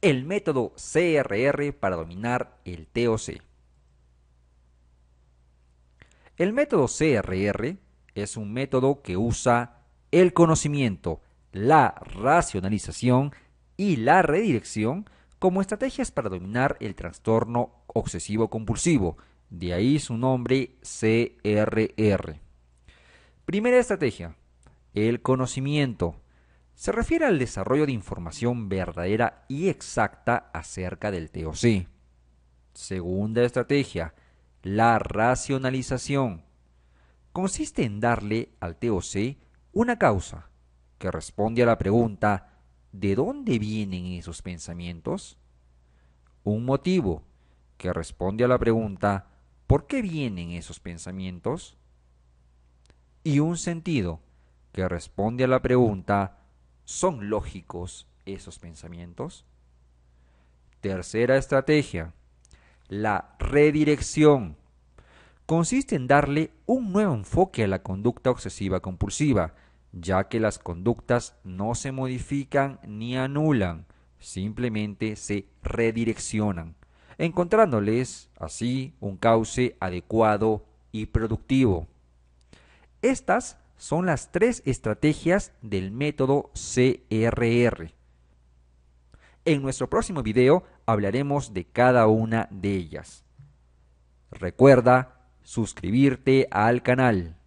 el método CRR para dominar el TOC. El método CRR es un método que usa el conocimiento, la racionalización y la redirección como estrategias para dominar el trastorno obsesivo-compulsivo, de ahí su nombre CRR. Primera estrategia, el conocimiento se refiere al desarrollo de información verdadera y exacta acerca del TOC. Segunda estrategia, la racionalización. Consiste en darle al TOC una causa que responde a la pregunta ¿de dónde vienen esos pensamientos? Un motivo que responde a la pregunta ¿por qué vienen esos pensamientos? Y un sentido que responde a la pregunta ¿Son lógicos esos pensamientos? Tercera estrategia, la redirección. Consiste en darle un nuevo enfoque a la conducta obsesiva compulsiva, ya que las conductas no se modifican ni anulan, simplemente se redireccionan, encontrándoles así un cauce adecuado y productivo. Estas son las tres estrategias del método CRR. En nuestro próximo video hablaremos de cada una de ellas. Recuerda suscribirte al canal.